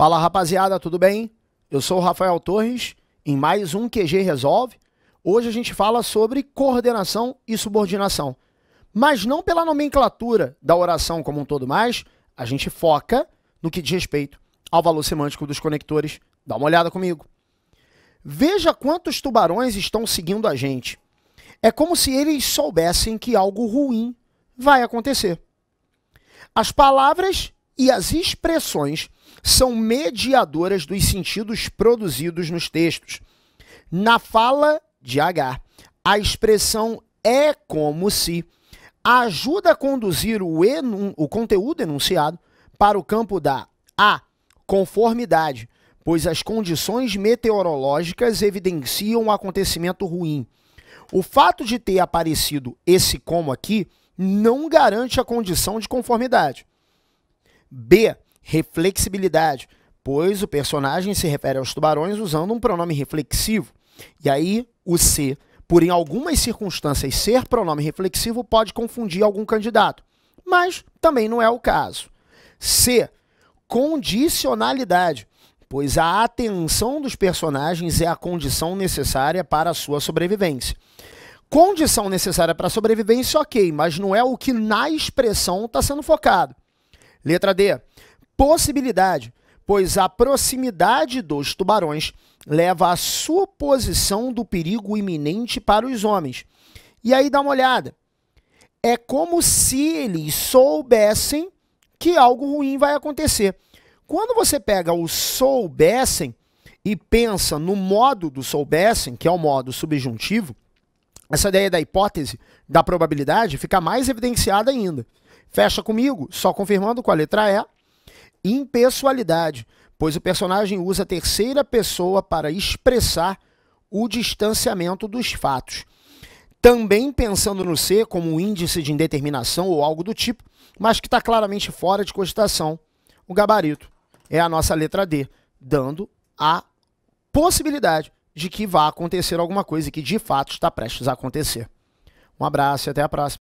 Fala rapaziada, tudo bem? Eu sou o Rafael Torres, em mais um QG Resolve. Hoje a gente fala sobre coordenação e subordinação, mas não pela nomenclatura da oração como um todo mais, a gente foca no que diz respeito ao valor semântico dos conectores. Dá uma olhada comigo. Veja quantos tubarões estão seguindo a gente. É como se eles soubessem que algo ruim vai acontecer. As palavras e as expressões são mediadoras dos sentidos produzidos nos textos. Na fala de H, a expressão é como se ajuda a conduzir o, enun, o conteúdo enunciado para o campo da A, conformidade, pois as condições meteorológicas evidenciam um acontecimento ruim. O fato de ter aparecido esse como aqui não garante a condição de conformidade. B. Reflexibilidade, pois o personagem se refere aos tubarões usando um pronome reflexivo. E aí, o C. Por em algumas circunstâncias ser pronome reflexivo pode confundir algum candidato, mas também não é o caso. C. Condicionalidade, pois a atenção dos personagens é a condição necessária para a sua sobrevivência. Condição necessária para a sobrevivência, ok, mas não é o que na expressão está sendo focado. Letra D. Possibilidade, pois a proximidade dos tubarões leva à suposição do perigo iminente para os homens. E aí dá uma olhada. É como se eles soubessem que algo ruim vai acontecer. Quando você pega o soubessem e pensa no modo do soubessem, que é o modo subjuntivo, essa ideia da hipótese, da probabilidade, fica mais evidenciada ainda. Fecha comigo, só confirmando com a letra E. Impessoalidade, pois o personagem usa a terceira pessoa para expressar o distanciamento dos fatos. Também pensando no C como um índice de indeterminação ou algo do tipo, mas que está claramente fora de cogitação. O gabarito é a nossa letra D, dando a possibilidade de que vá acontecer alguma coisa e que de fato está prestes a acontecer. Um abraço e até a próxima.